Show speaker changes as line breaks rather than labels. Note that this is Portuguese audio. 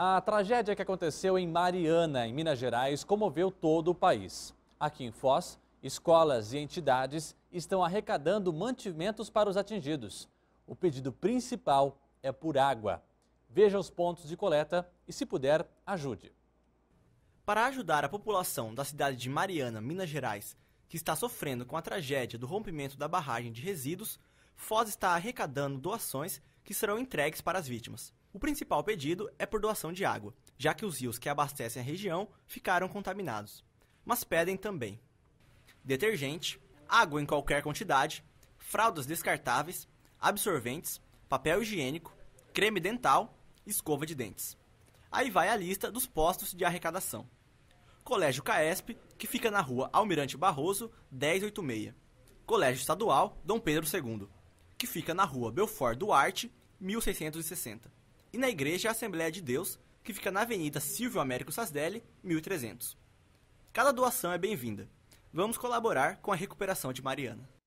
A tragédia que aconteceu em Mariana, em Minas Gerais, comoveu todo o país. Aqui em Foz, escolas e entidades estão arrecadando mantimentos para os atingidos. O pedido principal é por água. Veja os pontos de
coleta e, se puder, ajude. Para ajudar a população da cidade de Mariana, Minas Gerais, que está sofrendo com a tragédia do rompimento da barragem de resíduos, Foz está arrecadando doações que serão entregues para as vítimas. O principal pedido é por doação de água, já que os rios que abastecem a região ficaram contaminados. Mas pedem também detergente, água em qualquer quantidade, fraldas descartáveis, absorventes, papel higiênico, creme dental, escova de dentes. Aí vai a lista dos postos de arrecadação. Colégio Caesp, que fica na rua Almirante Barroso, 1086. Colégio Estadual Dom Pedro II, que fica na rua Belfort Duarte, 1660, e na Igreja é Assembleia de Deus, que fica na Avenida Silvio Américo Sasdelli, 1300. Cada doação é bem-vinda. Vamos colaborar com a recuperação de Mariana.